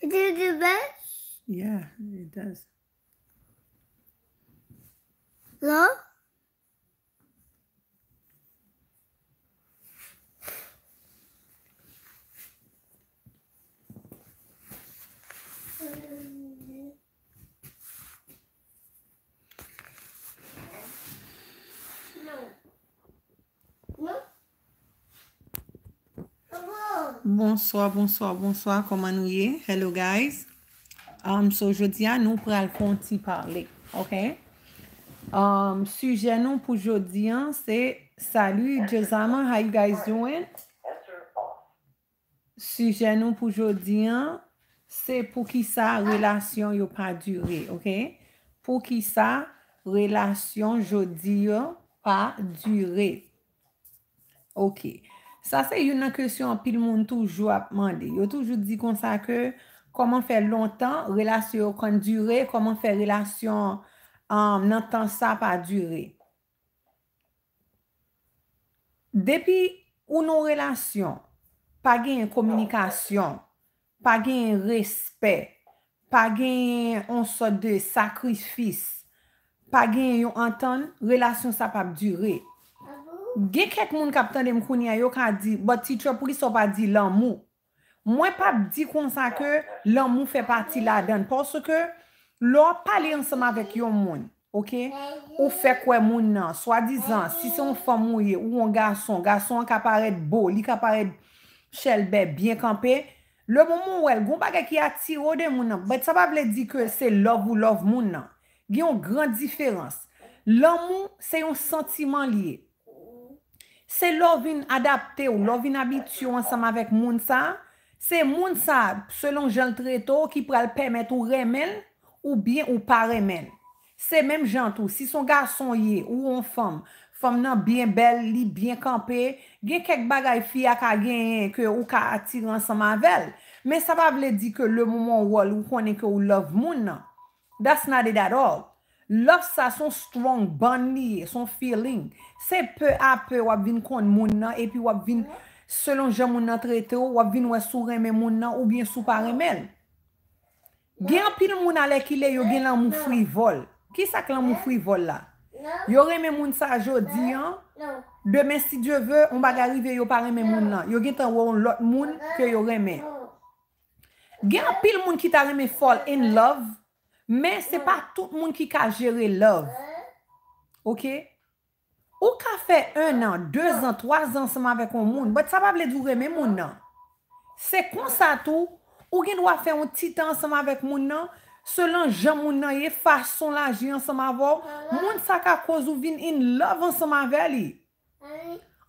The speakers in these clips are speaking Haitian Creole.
Is it the best? Yeah, it does. Love? Bonsoir, bonsoir, bonsoir, koma nou ye? Hello guys. Um, so, jodia nou pral konti parle, ok? Um, Sujen nou pou jodia se, salu, Jezama, how you guys doing? Sujen nou pou jodia se pou ki sa relasyon yo pa dure, ok? Po ki sa relasyon jodia yo pa dure, ok? Sa se yon nan kesyon pil moun toujou ap mande. Yon toujou di kon sa ke, koman fe lontan, relasyon yon kon dure, koman fe relasyon um, nan tan sa pa dure. Depi ou nou relasyon, pa gen yon komunikasyon, pa gen yon respet, pa gen yon sot de sakrifis, pa gen yon antan, relasyon sa pa dure. E, gen ket moun kapitan de mkouni a yo kan di, ba titre pou li so pa di lan moun, mwen pap di konsan ke lan moun fe pati la den, porso ke lor pali ansama vek yon moun, ou fe kwe moun nan, swa dizan, si se yon famou ye, ou yon gason, gason ka paret bo, li ka paret chelbe, bien kampe, lor moun moun wel, goun pa ge ki atiro de moun nan, bet sa pap le di ke se love ou love moun nan, gen yon gran diferans, lan moun se yon sentiman liye, Se lor vin adapte ou lor vin abitio ansama vek moun sa, se moun sa selon jenl treto ki pral pemet ou remen ou bien ou pa remen. Se menm jantou, si son garson ye ou on fom, fom nan byen bel, li byen kampe, gen kek bagay fi ak agen ke ou ka atir ansama vel. Men sa pa vle di ke le moumon wol ou konen ke ou lor moun nan, das nade dadok. Love sa son strong, ban liye, son feeling. Se pe a pe wap vin kon moun nan, e pi wap vin selon jan moun nan trete ou, wap vin wesou reme moun nan, ou bin sou paremel. Gen apil moun ale ki le, yo gen lan mou fwi vol. Ki sak lan mou fwi vol la? Yo reme moun sa jodi an, be men si Diyo ve, on baga rive yo pareme moun nan. Yo gen tan woun lot moun ke yo reme. Gen apil moun ki ta reme fol in love, Men, se pa tout moun ki ka jere love. Ok? Ou ka fe 1 an, 2 an, 3 an seman vek moun moun, bat sa pa ble dvou reme moun nan. Se konsa tou, ou gen wafen moun titan seman vek moun nan, selan jan moun nan ye fason laji an seman vò, moun sa ka kouz ou vin in love an seman ve li.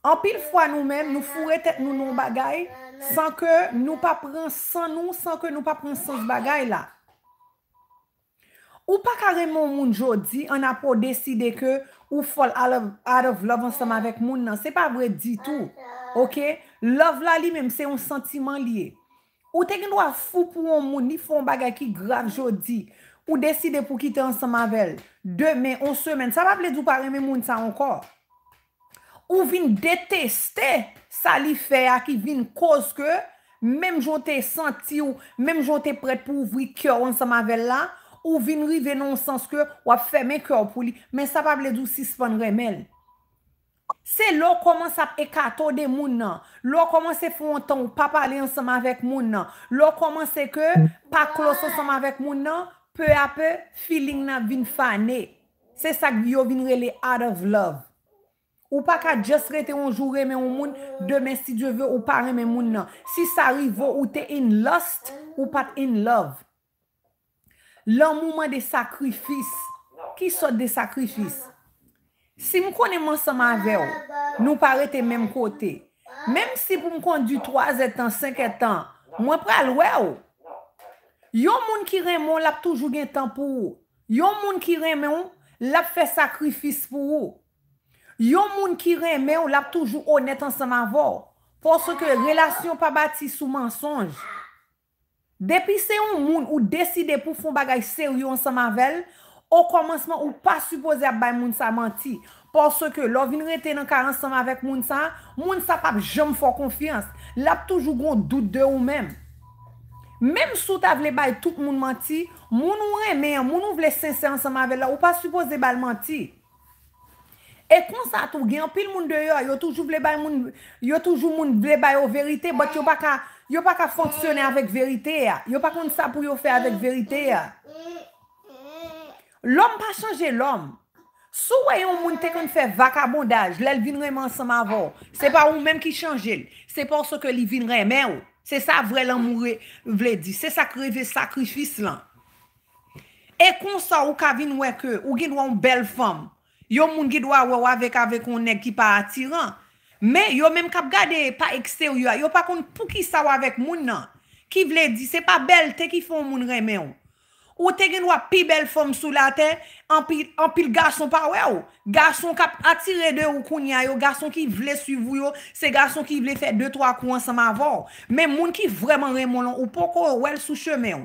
An pil fwa nou men, nou furet et nou nou bagay, san ke nou pa pren san nou, san ke nou pa pren san se bagay la. Ou pa karemen moun jodi, an apou deside ke ou fol out of love an seman vek moun non, nan, se pa vre ditou. Ok, love la li menm se yon sentimen liye. Ou te gen do a fup pou yon moun, ni fon baga ki grav jodi, ou deside pou kite an seman vel, demen, an semen, sa pa vle dupare menm moun sa ankor. Ou vin deteste sa li fe ak yon vin koz ke, menm jote senti ou menm jote pret pou ouvri kyor an seman vel la, Ou vin rive nan wansans ke wap feme ke wap pou li. Men sa pa bledou sis fan remel. Se lo koman sap ekato de moun nan. Lo koman se fwantan ou pa pale ansama vek moun nan. Lo koman se ke pa klos ansama vek moun nan. Pe apè, filin nan vin fane. Se sak yo vin rele out of love. Ou pa ka just rete ou jou reme ou moun. Deme si djeve ou pareme moun nan. Si sa rivo ou te in lust ou pat in love. Lan mouman de sakrifis, ki sot de sakrifis. Si m konen moun saman ve ou, nou pare te menm kote. Menm si pou m kon du 3 etan, 5 etan, mwen pral we ou. Yon moun ki reme ou, lap toujou gen tan pou ou. Yon moun ki reme ou, lap fe sakrifis pou ou. Yon moun ki reme ou, lap toujou onetan saman ve ou. Ponso ke relasyon pa bati sou mensonj. Depi se yon moun ou deside pou fon bagay seryo anseman vel, ou komanseman ou pa supose ap bay moun sa manti. Porso ke lor vin rete nan ka anseman vek moun sa, moun sa pap jom fok konfians. Lap toujou goun dout de ou men. Menm sou ta vle bay tout moun manti, moun ou re men, moun ou vle sese anseman vel la, ou pa supose bal manti. E konsa tou gen, pil moun deyo, yo toujou moun vle bay o verite, bot yo baka... Yo pa ka fonksyonè avèk verite ya. Yo pa kon sa pou yo fè avèk verite ya. L'om pa chanje l'om. Sou wè yon moun te kon fè vakabondaj, lè l'vinreman sa ma vò. Se pa ou mèm ki chanje l. Se pa ou se ke li vinremen ou. Se sa vre l'amoure vle di. Se sa kreve sakrifis lan. E kon sa ou ka vin wè ke, ou gin wè un bel fòm. Yon moun gin wè wè wè avèk avèk ou neg ki pa atiran. Men yo menm kap gade pa eksteryo yo, yo pa kon pou ki sawa vek moun nan, ki vle di, se pa bel te ki fon moun reme yo. Ou te gen wap pi bel fom sou la te, anpil garson pa we yo, garson kap atire de ou koun ya yo, garson ki vle suiv yo, se garson ki vle fet 2-3 kouan sa ma vò. Men moun ki vreman remon an, ou poko wèl sou chome yo.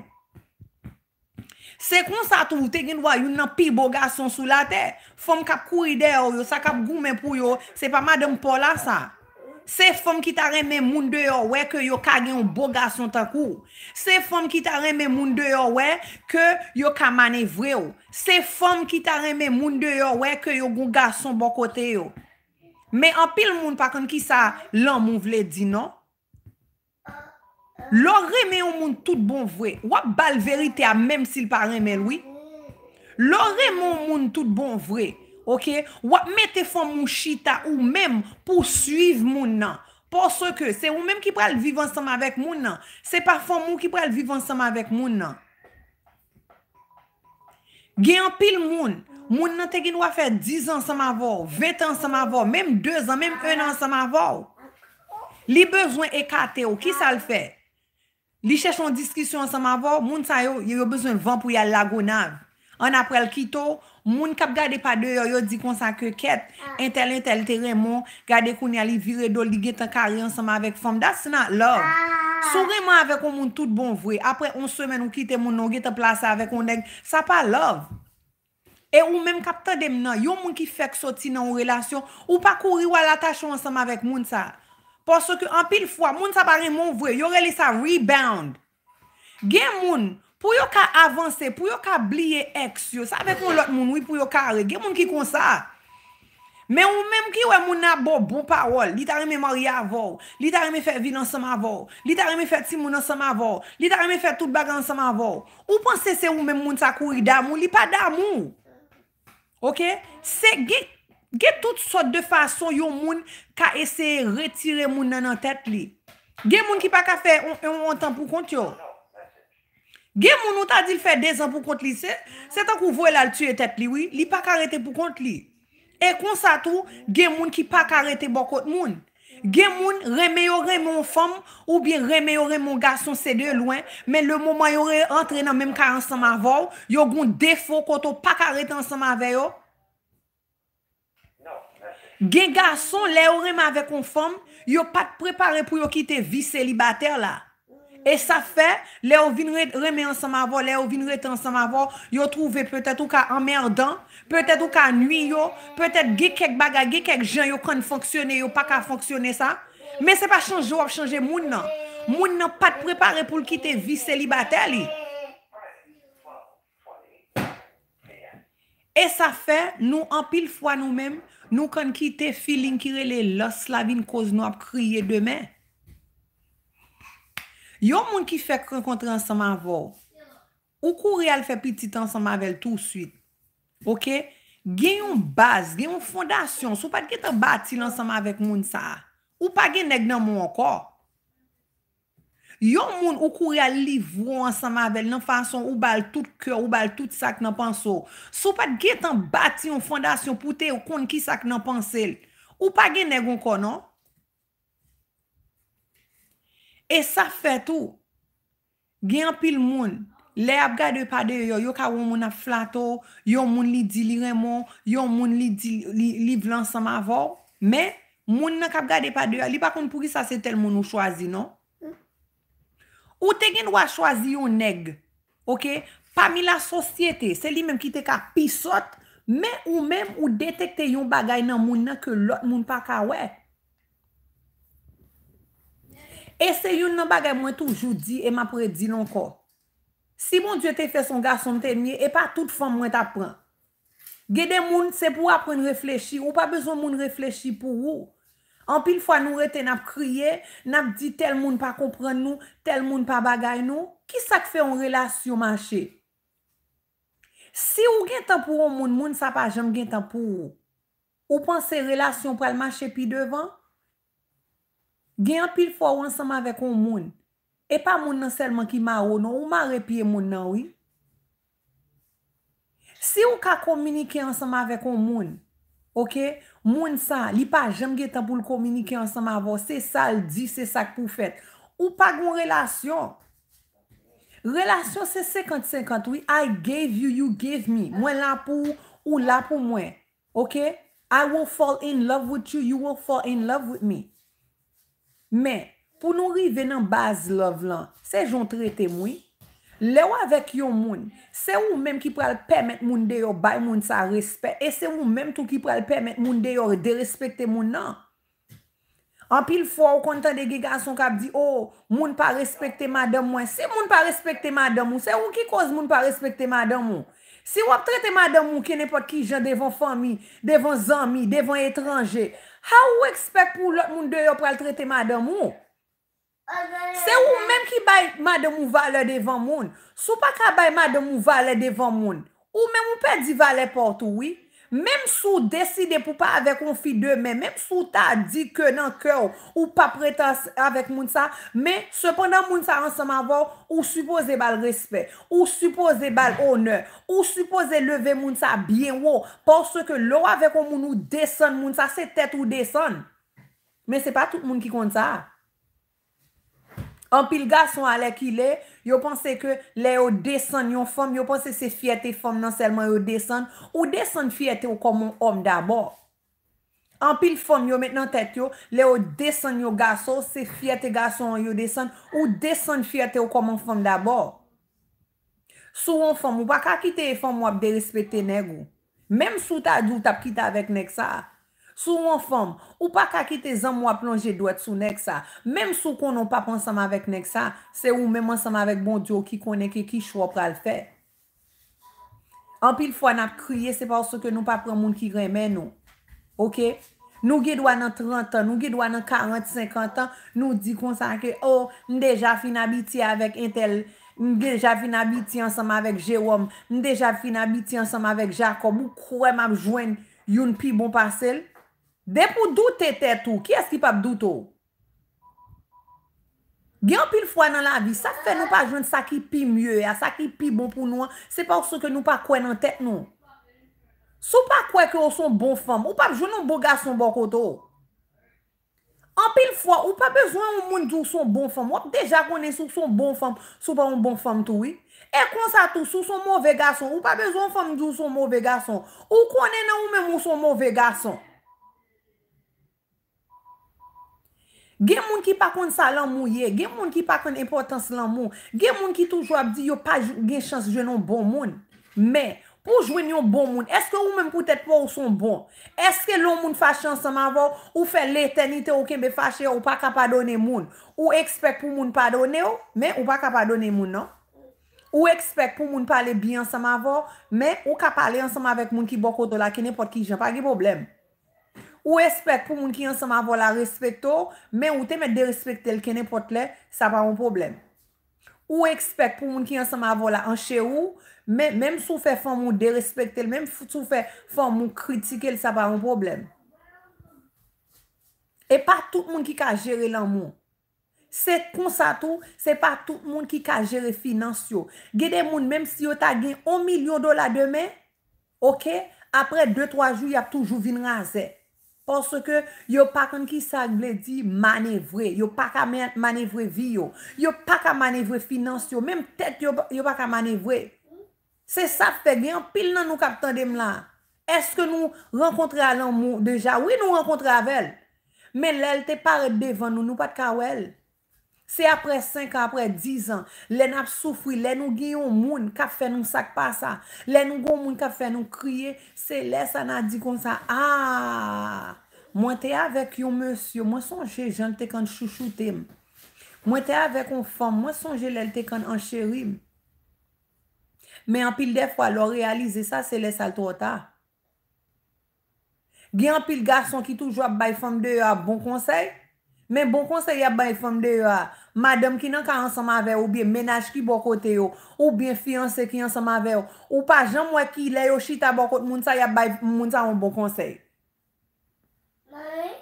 Se kon sa tou te gen wè yon nan pi bo gason sou la te, fòm kap kou ide yo, yo sa kap gou men pou yo, se pa madèm pola sa. Se fòm ki ta reme moun de yo wè ke yo kage yon bo gason ta kou. Se fòm ki ta reme moun de yo wè ke yo kamane vre yo. Se fòm ki ta reme moun de yo wè ke yo goun gason bo kote yo. Me an pil moun pa kon ki sa lan moun vle di nan. Lo reme ou moun tout bon vre, wap bal verite a menm sil pa reme lwi. Lo reme ou moun tout bon vre, wap mette fon moun chita ou menm pou suyv moun nan. Por se ke, se ou menm ki pral vivan sama vek moun nan. Se pa fon moun ki pral vivan sama vek moun nan. Gye an pil moun, moun nan te gen wafet 10 an sama vò, 20 an sama vò, menm 2 an, menm 1 an sama vò. Li bezwen ekate ou, ki sa l fè? Li chè chon diskisyon anseman vò, moun sa yo, yo yo bezon van pou yal lagonav. An aprel kito, moun kap gade pa deyo, yo yo di kon sa keket, entel ah. entel teremon, gade kon yali vire do li gete karyan anseman vek fom, dat se nan ah. lòv. Soureman avek o moun tout bon vwe, apre on semen ou kite moun, nou gete plasa avek on deng, sa pa lòv. E ou menm kap te dem nan, yo moun ki fek soti nan ou relasyon, ou pa kouri wala tachon anseman vek moun sa. Poso ki an pil fwa, moun sa bari moun vwe, yore li sa rebound. Gen moun, pou yo ka avanse, pou yo ka bliye eksyo, sa vek moun lot moun, wipou yo ka are, gen moun ki kon sa. Men moun menm ki wè moun na bo, bou parol, li ta reme mwari avor, li ta reme fe vi nan sema avor, li ta reme fe ti moun nan sema avor, li ta reme fe tout bagan nan sema avor. Ou pon se se moun menm moun sa koui da moun, li pa da moun. Ok? Se git. Ge tout sot de fason yo moun ka eseye retire moun nan an tet li. Ge moun ki pa ka fe yon an tan pou kont yo. Ge moun ou ta di l fe dezan pou kont li se, se tan kou vwe la l tuye tet li, li pa ka rete pou kont li. E konsa tou, ge moun ki pa ka rete bokot moun. Ge moun remeyore moun fom ou bien remeyore moun gason sede yo lwen, men le moun mayore entre nan menm ka ansan ma vòw, yo goun defo koto pa ka rete ansan ma veyo, Gen gason, le ou reme ave konfom, yo pat prepare pou yo kite vi selibater la. E sa fe, le ou vinre reme ansama vo, le ou vinre ansama vo, yo trouve petet ou ka emmerdan, petet ou ka nwi yo, petet ge kek baga, ge kek jen yo kan foksyone, yo pa ka foksyone sa. Men se pa chanjou ap chanjou moun nan. Moun nan pat prepare pou ki te vi selibater li. E sa fe, nou an pil fwa nou menm, Nou kon ki te filin ki rele los la vin koz nou ap kriye demen. Yo moun ki fek renkontre ansama avon. Ou kou real fe pitite ansama avel tout suite. Ok? Gen yon bas, gen yon fondasyon. Sou pati ki te bati lansama avet moun sa. Ou pa gen neg nan moun akor. Yon moun ou kou yal liv rou ansama vel nan fason ou bal tout kè, ou bal tout sak nan panso. Sou pat ge tan bati yon fondasyon pou te ou kon ki sak nan pansel. Ou pa gen negon kon, non? E sa fet ou, gen apil moun, le ap gade pa deyo, yo ka woun moun ap flato, yon moun li di li remon, yon moun li liv lan ansama vol, men moun nan kap gade pa deyo, li pa kon pou ki sa se tel moun ou chwazi, non? Ou te gen wache wazi yon neg, ok? Pamil la sosyete, se li menm ki te ka pisot, men ou menm ou detekte yon bagay nan moun nan ke lot moun pa ka we. E se yon nan bagay moun toujou di, e mapre di lanko. Si moun diote fe son gason tenye, e pa tout fom moun ta pran. Gede moun se pou apren reflechi, ou pa bezon moun reflechi pou ou. An pil fwa nou rete nap kriye, nap di tel moun pa kompren nou, tel moun pa bagay nou. Ki sak fe yon relasyon manche? Si ou gen tan pou yon moun, moun sa pa jen gen tan pou ou. Ou pan se relasyon pral manche pi devan? Gen an pil fwa ou ansama vek yon moun. E pa moun nan selman ki ma ou nou, ou ma repye moun nan ou. Si ou ka kominike ansama vek yon moun, Ok, mwen sa, li pa jemge ta pou l kominike ansan ma vo, se sa l di, se sa k pou fet. Ou pa gwen relasyon. Relasyon se 50-50, oui, I gave you, you gave me. Mwen la pou ou la pou mwen. Ok, I will fall in love with you, you will fall in love with me. Men, pou nou rive nan baz love lan, se jont rete mwen. Lè ou avèk yon moun, se ou mèm ki pral pèmèt moun de yo bay moun sa respèt, e se ou mèm tou ki pral pèmèt moun de yo de respèkte moun nan. An pil fò, ou kontan de giga an son kap di, oh, moun pa respèkte madèm mwen, se moun pa respèkte madèm mwen, se ou ki koz moun pa respèkte madèm mwen. Se wap trète madèm mwen ki nèpot ki jan devan fami, devan zami, devan etranje, ha ou wèk spek pou lòt moun de yo pral trète madèm mwen? Se ou menm ki bay ma de mou valè devan moun, sou pa ka bay ma de mou valè devan moun, ou menm ou pe di valè portou, oui, menm sou deside pou pa ave konfi demè, menm sou ta di ke nan kèw ou pa pretas avek moun sa, men sepandan moun sa ansem avò, ou supose bal respè, ou supose bal onè, ou supose leve moun sa byen wò, por se ke lò avek kon moun ou deson moun sa, se tet ou deson, men se pa tout moun ki konta a. An pil gason ale ki le, yo ponsen ke le yo desen yon fom, yo ponsen se fiyate fom nan selman yo desen, ou desen fiyate ou komon om dabor. An pil fom yo met nan tet yo, le yo desen yon gason, se fiyate gason yo desen, ou desen fiyate ou komon fom dabor. Sou yon fom ou pa kakite yon fom wap de respete neg ou, mem sou ta ajout ap kita avek nek sa a. Sou mwen fom, ou pa kakite zan mwen plonje dwet sou nek sa. Mem sou konon pap ansanm avek nek sa, se ou mem ansanm avek bon diyo ki konen ke ki chwop pral fe. Anpil fwa nap kriye, se parso ke nou pap remoun ki gremen nou. Ok? Nou ge dwan nan 30 an, nou ge dwan nan 40-50 an, nou di konsan ke, oh, mdeja fin abiti avek Intel, mdeja fin abiti ansanm avek Jérôme, mdeja fin abiti ansanm avek Jacob, mou kouè mam jwen yon pi bon parsel. Dè pou doutè tè tou, ki es ki pap doutou? Gè an pil fwa nan la vi, sa fè nou pa jwenn sa ki pi mye, sa ki pi bon pou nou an, se pa ou se ke nou pa kwen nan tèt nou. Sou pa kwen ke ou son bon fèm, ou pa jwenn ou bo gasson bon koto. An pil fwa, ou pa bezwen ou moun djou son bon fèm, wap deja konen sou son bon fèm, sou pa ou bon fèm tou. E kon sa tou, sou son mouve gasson, ou pa bezwen ou moun djou son mouve gasson, ou konen nan ou mèm ou son mouve gasson. Gen moun ki pa kon salan mou ye, gen moun ki pa kon importans lan moun, gen moun ki toujwa di yo pa gen chans jwen yon bon moun. Men, pou jwen yon bon moun, eske ou men poutet pa ou son bon? Eske loun moun fache ansama vò, ou fe l'eternite ou ke me fache ou pa kapadone moun? Ou ekspek pou moun padone ou? Men, ou pa kapadone moun nan? Ou ekspek pou moun pale bien ansama vò? Men, ou ka pale ansama vek moun ki bokotola ki nepot ki jen pa ge boblem? Ou ekspek pou moun ki yon sema vola respekto, men ou teme de respekte l kenen potle, sa pa moun problem. Ou ekspek pou moun ki yon sema vola anche ou, men mèm sou fe fè moun de respekte l, men mèm sou fe fè moun kritike l, sa pa moun problem. E pa tout moun ki ka jere lan moun. Se konsa tou, se pa tout moun ki ka jere finansyo. Gede moun, mèm si yo ta gen 1 milyon dola demè, ok, apre 2-3 jou, yap toujou vin razè. Orse ke yo pa kon ki sa gle di manevre, yo pa ka manevre vi yo, yo pa ka manevre finans yo, menm tet yo pa ka manevre. Se sa fe gen, pil nan nou kap tan dem la, eske nou renkontre a lan moun deja, oui nou renkontre a vel, men lel te pare bevan nou nou pat ka wel. Se apre 5, apre 10 an, le nap soufri, le nou giyon moun, ka fe nou sak pa sa, le nou goun moun, ka fe nou kriye, se lesa nan di kon sa, aaaah, mwen te avek yon monsyo, mwen sonje jen te kan chouchoute, mwen te avek yon fom, mwen sonje lel te kan ancheri, men anpil defwa, lor realize sa, se lesa l trota, gyan anpil garson ki toujwa bay fom de yo a bon konsey, men bon konsey ya bay fom de yo a Madame ki nan ka ansama veyo ou bien menaj ki bo kote yo ou bien fiyanse ki ansama veyo ou pa jom we ki le yo shita bo kote moun sa yap bay moun sa yon bon konsey. Moun se?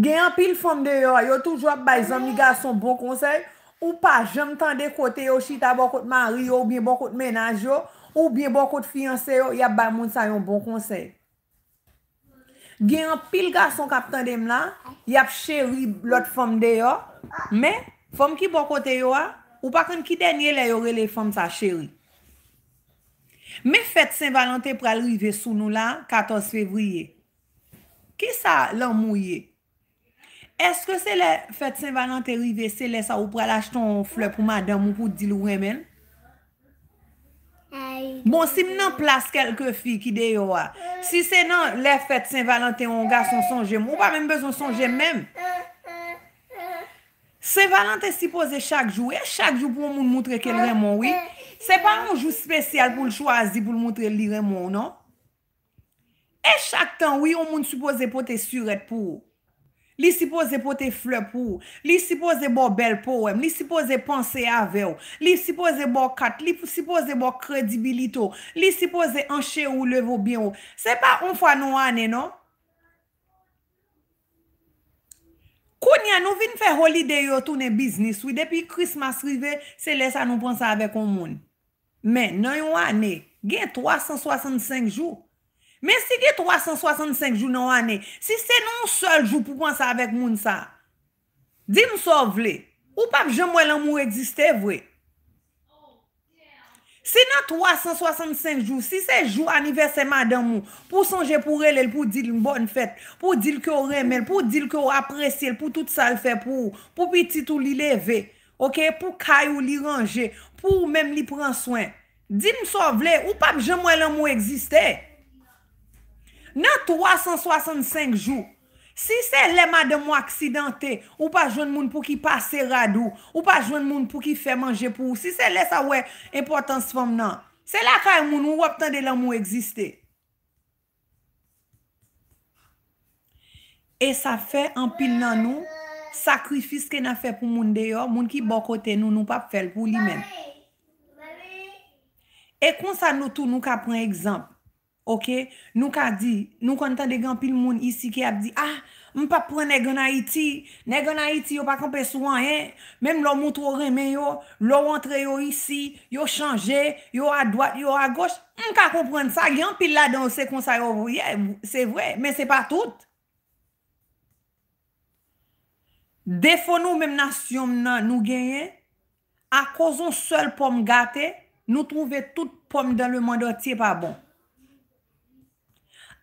Gen an pil fom de yo yo toujwa bay zom ni gason bon konsey ou pa jom tende kote yo shita bo kote mari yo ou bien bo kote menaj yo ou bien bo kote fiyanse yo yap bay moun sa yon bon konsey. Gen an pil gason kap tendem la yap cheri lot fom de yo me? Fom ki bokote yo a, ou pa kon ki denye le yore le fom sa cheri. Me Fete Saint-Valentine pral rive sou nou la, 14 fevriye. Ki sa lan mouye? Eske se le Fete Saint-Valentine rive se le sa ou pral acheton flè pou madame ou pou dilou remen? Bon, si menan plas kelke fi ki de yo a. Si senan le Fete Saint-Valentine ou nga son son jem, ou pa menm bezon son jem menm. Se valante sipoze chak jou, e chak jou pou moun moutre ke l remon, oui? Se pa moun jou spesyal pou l chouazi pou l moutre li remon, non? E chak tan, oui, moun sipoze pote suret pou ou? Li sipoze pote flep pou ou? Li sipoze bo bel poem? Li sipoze panse ave ou? Li sipoze bo kat? Li sipoze bo kredibilito? Li sipoze anche ou levou bien ou? Se pa moun fwa nou ane, non? non. Koun ya nou vin fè holi de yo tou ne biznis wè wi, depi krismas rive se lè sa nou pansa avèk on moun. Men, nan yon wane, gen 365 jou. Men si gen 365 jou nan wane, si se nou yon sol jou pou pansa avèk moun sa. Dim so vle, ou pap jem wè lan mou eksiste vwe. Si nan 365 jou, si se jou aniverseman dan mou, pou sonje pou relèl, pou dil mbon fèt, pou dil ke ou remèl, pou dil ke ou apresye, pou tout sa ou fè, pou pou pitit ou li leve, pou kay ou li range, pou ou mèm li pran soyn, di msov lè, ou pap jè mwen lan mou egzistè. Nan 365 jou, Si se lema de mou aksidente, ou pa joun moun pou ki pase radou, ou pa joun moun pou ki fè manje pou ou, si se lè sa wè impotans fòm nan, se lè kwa moun ou wop tan de lè mou egziste. E sa fè anpil nan nou, sakrifis ke nan fè pou moun de yo, moun ki bo kote nou, nou pa fèl pou li men. E kon sa nou tou nou ka pren ekzamp. Ok, nou ka di, nou kon tan de gen pil moun isi ki ap di, ah, m pa pren ne gen Haiti, ne gen Haiti yo pa kompe sou an yen, menm lò moutro remen yo, lò wantre yo isi, yo chanje, yo a doat, yo a goch, m ka kompren sa, gen pil la dansè kon sa yo, c'è vwè, men se pa tout. Defon nou menm nasyom nan nou genyen, akozon sol pomme gate, nou trouve tout pomme dan le mandotie pa bon.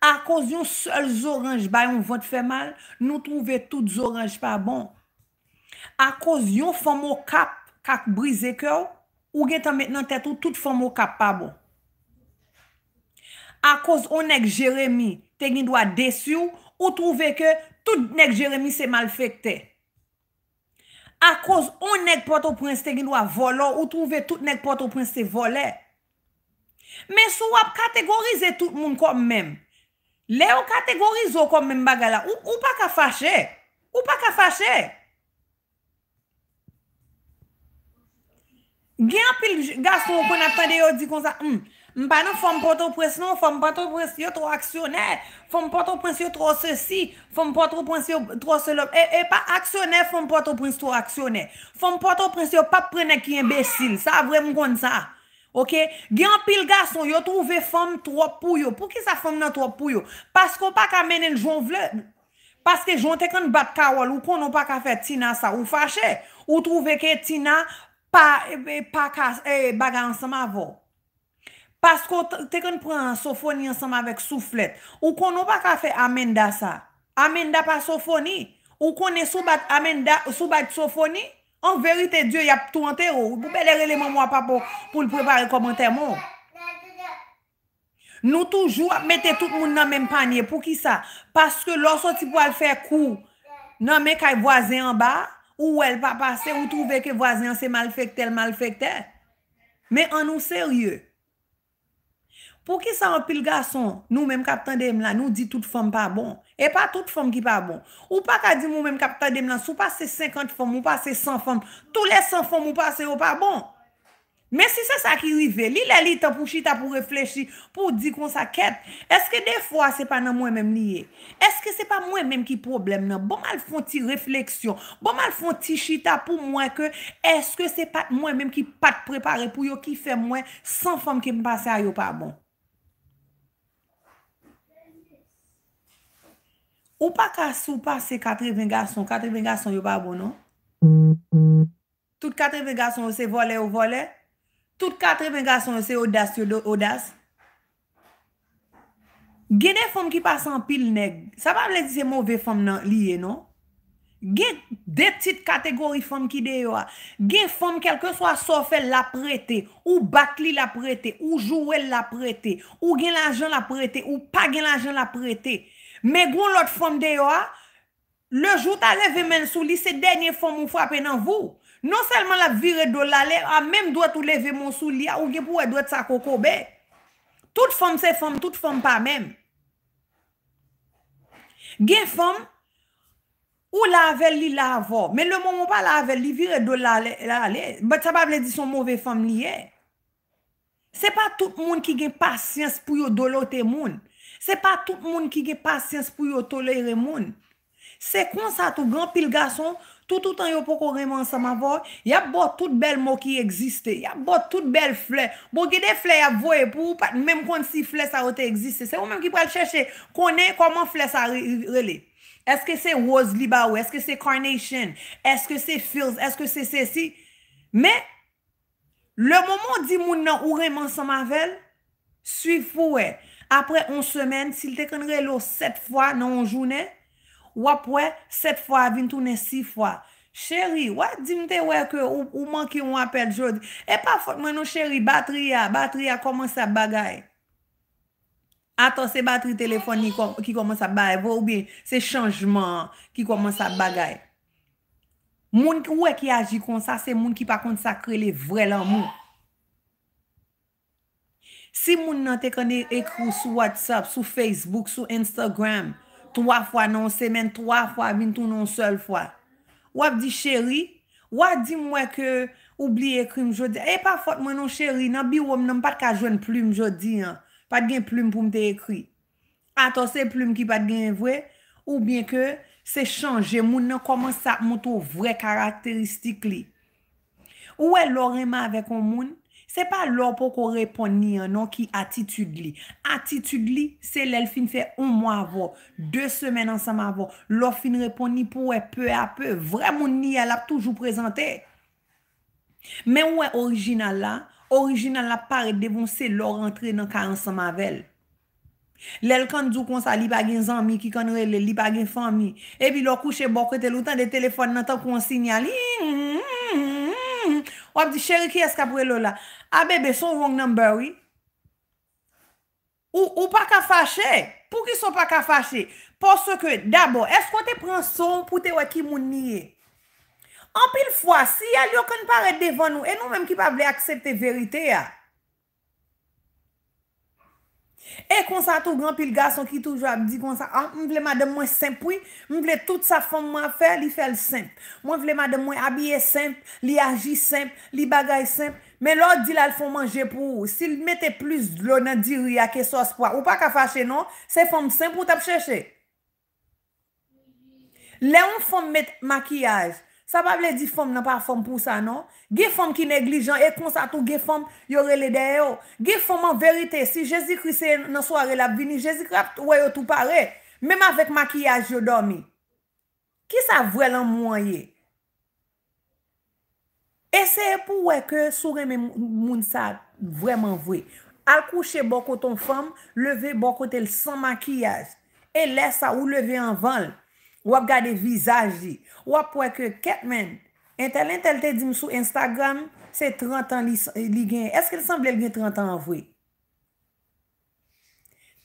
Bon. A koz yon sol zoranj ba yon vant fè mal, nou trouve tout zoranj pa bon. A koz yon fòmò kap kak brise kèw, ou gen tan men nan tètou tout fòmò kap pa bon. A koz ou nèk Jeremie te gni dwa desyou, ou trouve ke tout nèk Jeremie se mal fèk te. A koz ou nèk Port-au-Prince te gni dwa volò, ou trouve tout nèk Port-au-Prince te vole. Men sou ap kategorize tout moun kom mèm. Le yo kategorizo kon men baga la. Ou pa ka fache? Ou pa ka fache? Gyan pil gastro kon ap tade yo di kon sa. Hmm, Mpano fom poto pres non, fom poto pres yo tro aksyonè. Fom poto pres yo tro se si, fom poto pres yo tro se lop. E, e pa aksyonè fom poto pres yo tro aksyonè. Fom poto pres yo pap prene ki embesil. Sa vre mkon sa. Ok, gen pil gason yo trouve fom trop pou yo, pou ki sa fom nan trop pou yo? Paske ou pa ka menen jon vle, paske jon te kon bat kawal ou kon ou pa ka fet tina sa, ou fache, ou trouve ke tina baga ansama vo. Paske ou te kon pren sofoni ansama vek souflet, ou kon ou pa ka fet amenda sa, amenda pa sofoni, ou kon soubat amenda, soubat sofoni. An verite, Diyo, ya 30 euro. Ou pou belereleman mwa pa pou l'prepare komantè moun? Nou toujou ap mette tout moun nan men panye. Pou ki sa? Paske lor so ti pou al fè kou nan men kaj vwazen an ba, ou el pa pase ou touve ke vwazen se mal fèk tel mal fèk tel. Men an nou seryè. Ou ki sa an pil gason, nou menm kapitan dem lan, nou di tout fom pa bon. E pa tout fom ki pa bon. Ou pa ka di mou menm kapitan dem lan, sou pa se 50 fom ou pa se 100 fom, tout le 100 fom ou pa se yo pa bon. Men si se sa ki rive, li la li tan pou chita pou reflechi, pou di kon sa ket, eske de fwa se pa nan mwen menm liye? Eske se pa mwen menm ki problem nan? Bon al fon ti refleksyon, bon al fon ti chita pou mwen ke, eske se pat mwen menm ki pat prepare pou yo ki fe mwen 100 fom ki mwen passe a yo pa bon. Ou pa kas ou pa se katre vingason? Katre vingason yo pa bo nou? Tout katre vingason ou se vole ou vole? Tout katre vingason ou se odas yo do odas? Genen fom ki pasan pil neg, sa pa blè di se mouve fom nan liye nou? Genen de tit kategori fom ki de yo a. Genen fom kelke so a sofe la prete, ou bakli la prete, ou jouel la prete, ou gen la jan la prete, ou pa gen la jan la prete. Men goun lot fom deyo a, le jout a leve men sou li, se denye fom ou fwa penan vou. Non selman la vire do lale, a menm doit ou leve moun sou li a, ou gen pou e doit sa koko be. Tout fom se fom, tout fom pa menm. Gen fom, ou lavel li lavo, men le moun moun pa lavel li vire do lale, bat chabab le di son mouve fom li e. Se pa tout moun ki gen pasyans pou yo dolo te moun. Se pa tout moun ki ge pasyans pou yo tole re moun. Se kon sa tou gran pil gason, tout ou tan yo poko reman sa ma voy, ya bo tout bel mou ki egziste, ya bo tout bel flè. Bo gede flè ya voy pou, mèm kon si flè sa wote egziste, se ou mèm ki pral chèche konè koman flè sa relè. Eske se Woz Libawè, eske se Carnation, eske se Filz, eske se Sesi. Mè, le moun moun di moun nan ou reman sa ma voy, suiv pou wey. apre on semen, sil teken relo set fwa nan on jounen, wap wè, set fwa, vin tounen si fwa. Chéri, wè, di mte wè ke ou man ki wè apè jod, e pa fote mè nou chéri, batri ya, batri ya, koman sa bagay. Ato, se batri telefoni ki koman sa bagay, vò ou bi, se chanjman ki koman sa bagay. Moun wè ki aji kon sa, se moun ki pa kont sakre le vre lan moun. Si moun nan te kone ekri sou WhatsApp, sou Facebook, sou Instagram, 3 fwa nan semen, 3 fwa, bintou nan sel fwa. Wap di cheri, wap di mwen ke oubli ekri eh, mwen jodi. E pa fote mwen nou cheri, nan bi wap nan pat ka jwen ploum jodi. Pat gen ploum pou mwen te ekri. Ato se ploum ki pat gen vwe, ou bien ke se chanje moun nan koman sap moun tou vwe karakteristik li. Ou e lorima avek moun? Se pa lò pou ko repon ni anon ki atitud li. Atitud li, se lèl fin fe un mwa avò. De semen anseman avò. Lò fin repon ni pou wè peu a peu. Vremen ni al ap toujou prezante. Men wè orijinal la. Orijinal la pare devonsè lò rentre nan ka anseman avèl. Lèl kan djou kon sa li bagen zanmi ki kan rele li bagen fami. E pi lò kouche bokwete loutan de telefon nan tap kon sinyal. Wap di chere ki eska pou e lò la. A ah, bebe, son wong nan bari? Ou pa ka fache? Pou ki son pa ka fache? Pou se ke, dabo, esko te pren son pou te wè ki moun niye? An pil fwa, si ya liyo kon paret devan nou, e nou menm ki pa vle aksepte verite ya. Ah, E konsa tou granpil gason ki toujwa di konsa an, ah, mwen vleman de mwen semp pouy, mwen vle tout sa fom mwen fe, li fel semp. Mwen vleman de mwen abye semp, li aji semp, li bagay semp, men lò di la l fom manje pou, si l mette plus lò nan diri a ke sos pwa, ou pa ka fache non, se fom semp pou tap chèche. Le ou fom mette makyaj? Sa bable di fom nan pa fom pou sa nan? Ge fom ki neglijan, e konsa tou ge fom yore le deyo. Ge fom an verite, si Jezi Krise nan soare la bini, Jezi krap wè yo tou pare. Mèm avèk makyaj yo dormi. Ki sa vwè lan mwenye? Ese pou wè ke sou reme moun sa vwèman vwè. Akouche bokoton fom, leve bokotel san makyaj. E lè sa ou leve an vanl. Wap gade vizaj di. Wap wè ke ket men. Entel entel te di msou Instagram, se 30 an li gen. Eske li san blè li gen 30 an vwe?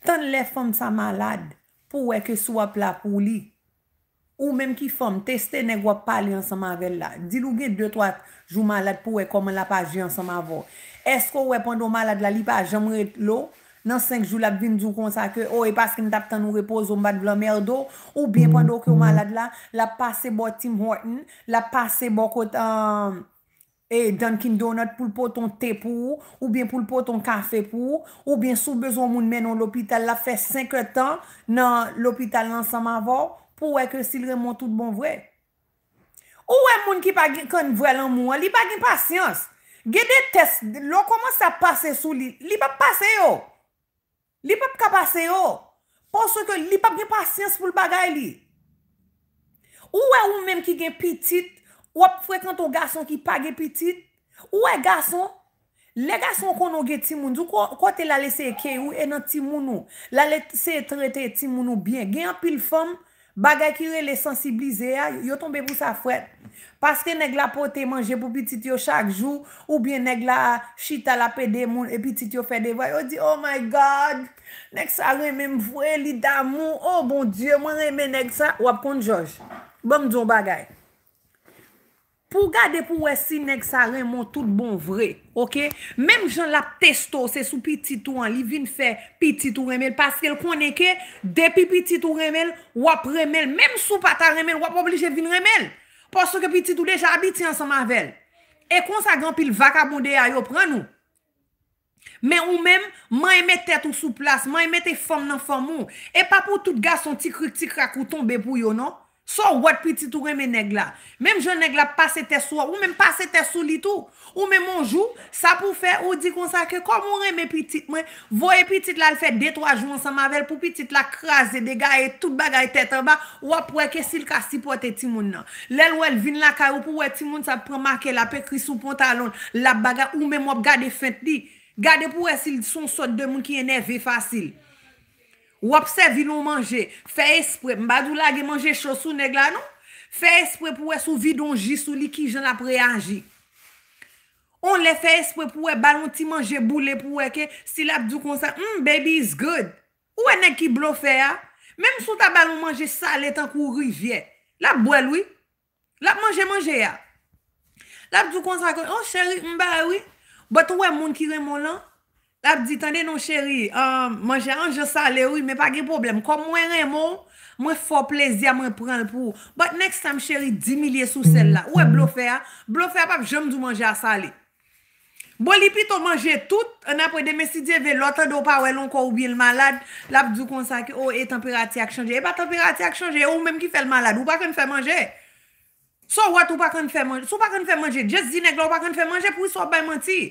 Tan le fom sa malad pou wè ke sou wap la pou li. Ou menm ki fom, teste ne wap pali ansaman vel la. Dilou gen 2-3 jou malad pou wè koman la paji ansaman vwe. Esko wè pondo malad la li pa jamre lò? nan 5 joul ap vin djou kon sa ke, ou e paske n tap tan nou repoz ou mbat vlan merdo, ou bien pandou ke ou mm-hmm. malad la, la pase bo Tim Horton, la pase bo kot, e, Dunkin Donuts pou l po ton te pou, ou bien pou l po ton kafe pou, ou bien sou bezon moun men nou l opital la fe 5 tan, nan l opital lansan ma vò, pou weke sil remon tout bon vwe. Ou we moun ki pa gen kon vwe lan moun, li pa gen pasyans, ge de test, lò koman sa pase sou li, li pa pase yo, li pap kapase yo, panso ke li pap gen pasyans pou l bagay li, ou e ou men ki gen pitit, ou ap frekwento gason ki pa gen pitit, ou e gason, le gason kono gen timoun, kote la leseye ken ou enan timoun ou, la leseye treteye timoun ou bien, gen an pil fom, Bagay ki yo lè sensibilize, yo tombe pou sa fwet. Paske neg la pote manje pou pi tit yo chak jou, ou bien neg la chita la pe de moun, e pi tit yo fe de vay. Yo di, oh my god, neg sa reme mvwe, li damoun, oh bon die, mwen reme neg sa, wap kon josh. Bomjon bagay. Pou gade pou wè si nek sa remon tout bon vre, ok? Mem jan la ptesto se sou piti tou an, li vin fè piti tou remel, paske l konen ke, depi piti tou remel, wap remel, mem sou pata remel, wap oblije vin remel. Paske piti tou deja abiti an e sa marvel. E konsa gran pil vakabonde a yo pran nou. Men ou mem, man eme tè tou sou plas, man eme tè e fèm nan fèm ou. E pa pou tout ga son tikrik tikrak ou ton be pou yo nou. So wot pitit ou reme neg la, mem joun neg la pase te sou, ou mem pase te sou li tou, ou memonjou, sa pou fe ou di konsa ke komon reme pitit mwen, voye pitit la l fè detroajman sa mavel pou pitit la krasè de gaye, tout bagay tetan ba, wap wè ke sil ka sipote ti moun nan. Lèl wèl vin la kayo pou wè ti moun sa premake la pekri sou pantalon, la bagay ou mem wop gade fèt li, gade pou wè sil son sot de moun ki eneve fasil. Wap se vi nou manje, fe espwe, mbadou la ge manje chosou neg la nou, fe espwe pouwe sou vi donji sou likijan ap re anji. On le fe espwe pouwe balon ti manje boule pouwe ke si labdou konsa, m, hmm, baby is good, ou enek ki blofe a, menm sou ta balon manje sale tankou rivye, labb wèl wè, labb manje manje a. Labdou konsa kon, oh chéri, mba wè, bat wè moun ki remon lan, ap di, tande nou cheri, euh, manje anje sale, oui, me pa ge problem, kom mwen remon, mwen fò plezi a mwen pran pou, but next time cheri, bon, di milye sou sel la, ou e blofe a, blofe a pap, jom du manje a sale. Bolipi to manje tout, an ap re demesidye ve lotan do pa, ou e lon ko ou bi l malad, l ap du konsa ki, ou e temperati ak chanje, e pa temperati ak chanje, ou menm ki fe l malad, ou pa kon fè manje, sou wot ou pa kon fè manje, sou pa kon fè manje, jes di neglo ou pa kon fè manje, pou y sop bay manti,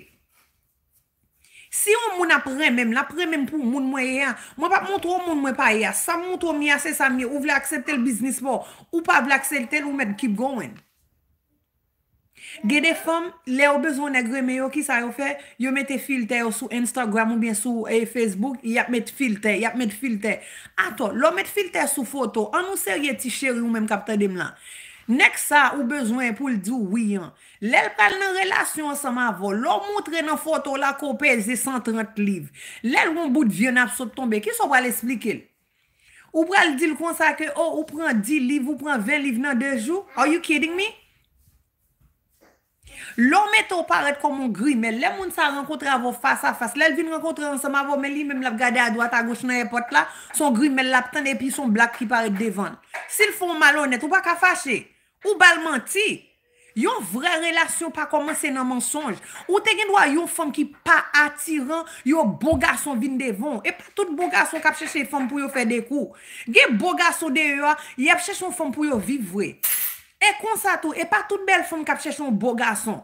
Si yon moun apre mèm, l'apre mèm pou moun mwen ya, mwen pa moutro moun mwen pa ya, sa moutro mi ase sa mi, ou vle aksepte l'biznis po, ou pa vle aksepte l'ou mèm keep going. Gede fèm, lè ou bezon agre mè yo ki sa yo fè, yo mète filte yo sou Instagram ou bien sou eh, Facebook, yap mète filte, yap mète filte. Ato, lò mète filte sou foto, an ou ser ye ti chéri ou mèm kapte dem lan? Nèk sa ou bezwen pou l di ou wiyan. Lèl pral nan relasyon an seman vo. Lò mwontre nan foto la ko peze 130 liv. Lèl woun bout vyon ap sot tombe. Kis w pral esplike l? Ou pral dil konsake ou oh, ou pran 10 liv ou pran 20 liv nan 2 jou? Are you kidding me? Lò mèt ou paret komon gri men. Lèl moun sa renkotre an vo fas a fas. Lèl vin renkotre an seman vo men li men mèm laf gade a doat a gos nan e pot la. Son gri men laptene epi son blak ki paret devan. Sil fon malonet ou baka fache. Ou bal manti? Yon vre relasyon pa komanse nan mensonj. Ou te gen dwa yon fom ki pa atiran yon bo gason vin devon. E pa tout bo gason kap chèche yon fom pou yo fè dekou. Gen bo gason de yo a, yon ap chèche yon fom pou yo vivwe. E konsa tou, e pa tout bel fom kap chèche yon bo gason.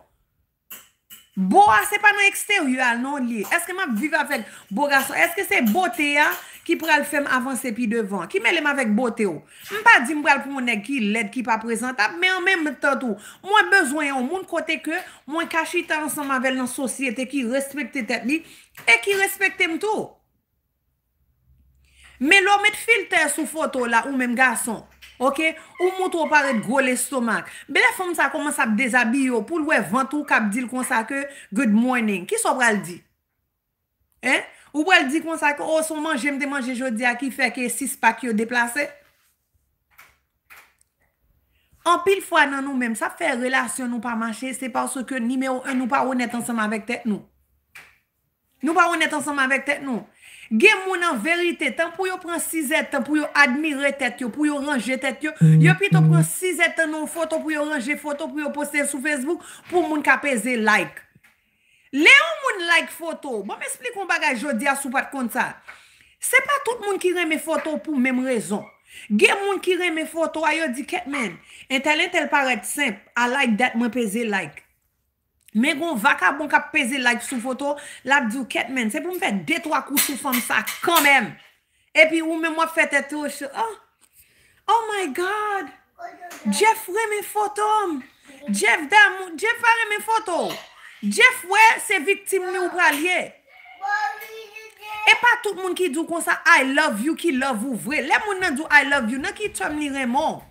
Bo a, se pa nan eksteryal nan li. Eske ma vive avèk bo gason? Eske se botè ya? ki pral fèm avansè pi devan, ki mè lèm avèk botè ou. Mpè di mpral pou mwenè ki led ki pa prezent ap, mè an mè mè tè tou. Mwen bezwen yon moun kote ke, mwen kashi tè ansam avèl nan sosyete ki respektè tèt li, e ki respektè mtou. Mè lò mè t'filter sou foto la ou mèm gason, ou moutou paret gwo l'estomak. Bè lè fèm sa koman sa ap dezabiyo, pou lwè vantou kap dil konsa ke, good morning. Ki so pral di? Eh? Eh? Ou pou el di kon sa kon, oh son manje, jemde manje jodi aki, fek e sis pa ki yo deplase. An pil fwa nan nou menm, sa fe relasyon nou pa manje, se parso ke nimeyo en nou pa ou net ansanman vek tet nou. Nou pa ou net ansanman vek tet nou. Gen moun an verite, tan pou yo pran si zet, tan pou yo admire tet yo, pou yo range tet yo, yo pi to pran si zet tan nou foto, pou yo range foto, pou yo poste sou Facebook, pou moun ka peze like. Le ou moun like foto? Bon m'esplik moun bagaj jodi a sou pat konta. Se pa tout moun ki reme foto pou mem rezon. Ge moun ki reme foto a yo di ket men. En talen tel paret semp. A like dat mwen peze like. Men goun vaka bon ka peze like sou foto. Lap di ket men. Se pou mwen fe de tro akou sou fam sa kanmen. E pi ou mwen mwen fe te to. Oh my god. Jeff reme foto. Jeff dam. Jeff reme foto. Oh my god. Jeff we, se vitim mi ou pralye. E pa tout moun ki djou konsa, I love you, ki love ou vre. Le moun nan djou I love you, nan ki chom li remon.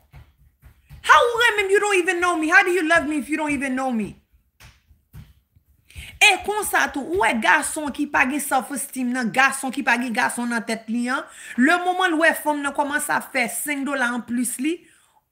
How do you love me if you don't even know me? E konsa tou, ou e gason ki pagi self-esteem nan, gason ki pagi gason nan tet li an, le moun man lwe fom nan koman sa fe, 5 dola an plus li,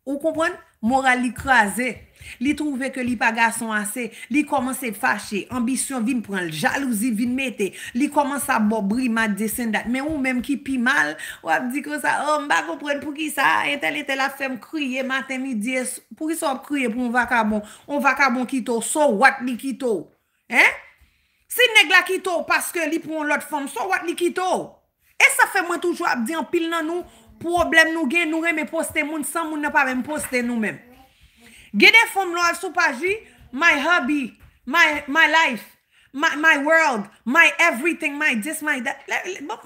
ou kompren, moralik raze. Li trouve ke li pa gason ase Li komanse fache Ambisyon vin pran Jalousi vin mette Li komanse abobri ma desen dat Men ou menm ki pi mal Ou ap di kon sa O mba kompren pou ki sa Etel etel ap fem kriye Maten mi diye Pou ki sa ap kriye pou m wakabon M wakabon kito So wat li kito Se negla kito Paske li pran lot fom So wat li kito E sa fe mwen toujou ap di An pil nan nou Problem nou gen Nou reme poste moun San moun ne pa reme poste nou menm Gede fomlou al sou paji, my hobby, my life, my world, my everything, my this, my that.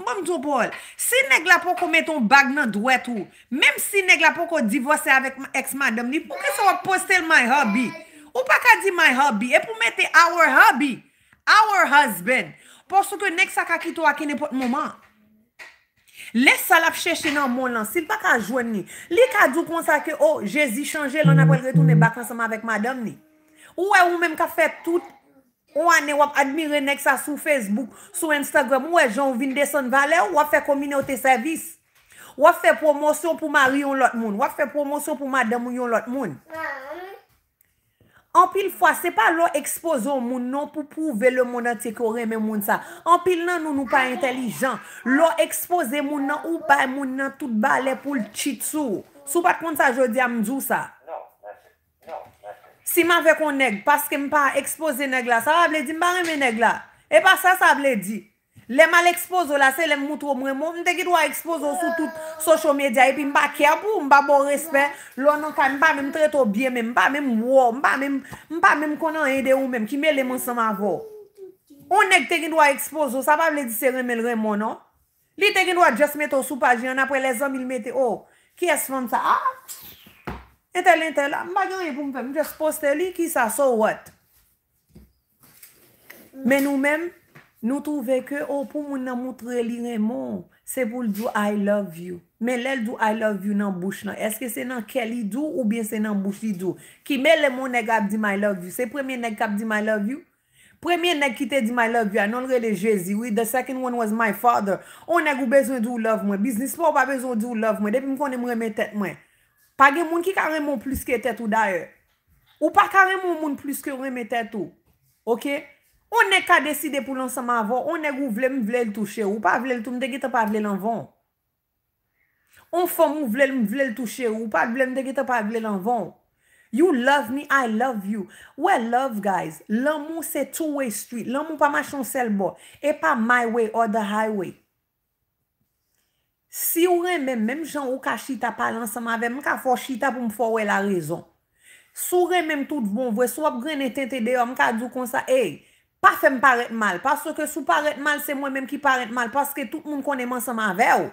Mamjou bol, si neg la pou kou meton bag nan dwet ou, mem si neg la pou kou divwase avèk ex-madam ni, pou ke sa wak postel my hobby? Ou pa ka di my hobby, e pou meten our hobby, our husband. Posou ke neg sa kakito akine pou t'moman. Les sal ap chèche nan moun lan. Sil pa ka jwen ni. Li ka djou konsa ke, oh, jèzi chanjè, lò nan ap wèk wèk toune bakansama wèk madame ni. Ou wè ou mèm ka fè tout, ou anè wèp admire nek sa sou Facebook, sou Instagram, ou wè joun vinde son vale, ou wè fè community service, wè fè promosyon pou mari yon lot moun, wè fè promosyon pou madame yon lot moun. Anpil fwa, se pa lo expose moun nan pou pou ve le moun nan te kore men moun sa. Anpil nan nou nou pa intelijan. Lo expose moun non, nan ou pa moun non, nan tout ba le pou l chit sou. Sou pat kont sa jodi amdou sa. Si ma ve kon neg, paske m pa expose neg la, sa va vle di m ba reme neg la. E pa sa sa vle di. Lèm a l'exposo la, se lèm moutro mwè mwè mwè, mwen te ki dwa ekspozo sou tout sosyo medya, epi mba ki apou, mba bon respè, lò nan ka mba mèm treto bie mèm, mba mèm mwo, mba mèm, mba mèm konan ede ou mèm, ki mè lèm anseman vò. O nèk te ki dwa ekspozo, sa pa vle di se remè lèm mwè mwè, no? Li te ki dwa jes meto sou paji, an apre les om il meti, o, oh, ki es fèm sa, a? Ah! Entèl, entèl, ah, mba gen yè pou mwèm, jes Nou trouve ke, ou oh, pou moun nan moutre li remon, se pou l'dou I love you. Men lèl d'ou I love you nan bouch nan. Eske se nan Kelly d'ou ou bien se nan Buffy d'ou. Ki men lèl moun neg ap di my love you. Se premye neg ap di my love you. Premye neg ki te di my love you anon l'rele jezi. Oui, the second one was my father. Oh, ou neg ou bezon d'ou love mwen. Biznis pou ou pa bezon d'ou love mwen. Depi mwen konen mwen reme tet mwen. Pa gen moun ki karemon plus ke tet ou daye. Ou pa karemon moun plus ke reme tet ou. Ok? On ne ka deside pou lansaman avon, on ne gou vle m vle l touche ou, pa vle l tou, m dege te pa vle l avon. On fò m ou vle l m vle l touche ou, pa vle m dege te pa vle l avon. You love me, I love you. We love guys. L amou se two way street. L amou pa ma chansel bo. E pa my way or the highway. Si ou re men, menm jan ou ka chita pa lansaman avon, m ka fò chita pou m fò we la rezon. Sou re menm tout bon vwe, sou ap gren etente de yo, m ka djou konsa, ey, Pa fe m paret mal. Paske sou paret mal, se mwen menm ki paret mal. Paske tout moun konenman seman veyo.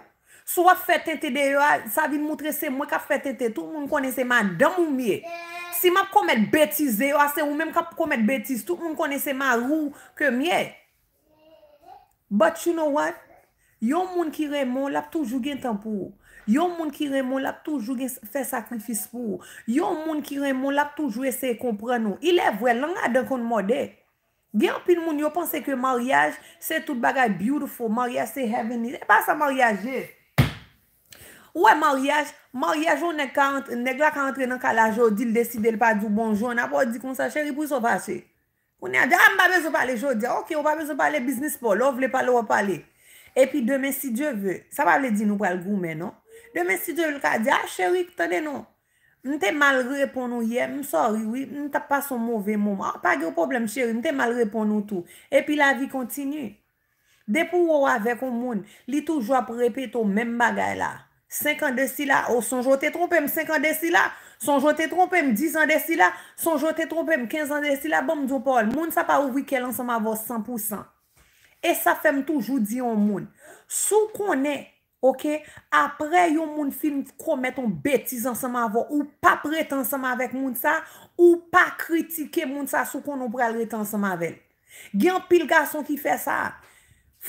Sou ap fetete de yo, sa vi moutre se mwen kap fetete. Tout moun konen seman dan moun miye. Si map komet betize yo, ase ou menm kap komet betize. Tout moun konen seman rou ke miye. But you know what? Yo moun ki remon, lap toujou gen tan pou. Yo moun ki remon, lap toujou gen fe sakrifis pou. Yo moun ki remon, lap toujou ese kompran nou. Ilè vwe, lan adan kon mou dey. Gyan pin moun yo panse ke maryaj se tout bagay beautiful, maryaj se heavenly. E pa sa maryaj e. Ou e maryaj, maryaj yo nek la kan entre nan ka la jodi, li deside li pa di bonjou, na po di kon sa cheri pou sou ah, pase. Ah, ou ni a di, a mba bezou pale jodi, a ok, mba bezou pale business po, lo vle pale wap pale. E pi demen si Diyo ve, sa pa vle di nou pral goumen non, demen si Diyo ve lika, di a ah, cheri pou tade non. Nte mal repon nou yè, msor, yuwi, nte pa son mouvè moum. A, ah, pa gyo problem, chèri, nte mal repon nou tou. Epi la vi kontinu. Depou ou avèk ou moun, li toujou ap repè tou mèm bagay la. 5 an desi la, ou son jote troupèm, 5 an desi la, son jote troupèm, 10 an desi la, son jote troupèm, 15 an desi la, bom djou pòl. Moun sa pa ou wikèl ansam avò 100%. E sa fèm toujou di ou moun. Sou konè... Ok, apre yon moun film kwa meton betiz ansama avon, ou pa pret ansama avèk moun sa, ou pa kritike moun sa sou konon pral ret ansama avèl. Gyan pil gason ki fè sa,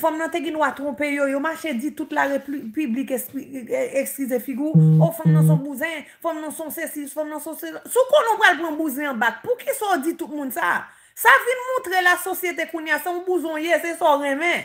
fòm nan te ginwa trompè yo, yo machè di tout la republik ekskize figou, ou oh, fòm nan son bouzèn, fòm nan son sessiv, fòm nan son sessiv, sou konon pral pou moun bouzèn bat, pou ki sou di tout moun sa? Sa vi moun tre la sosyete koun ya son bouzòn ye, se sou remè.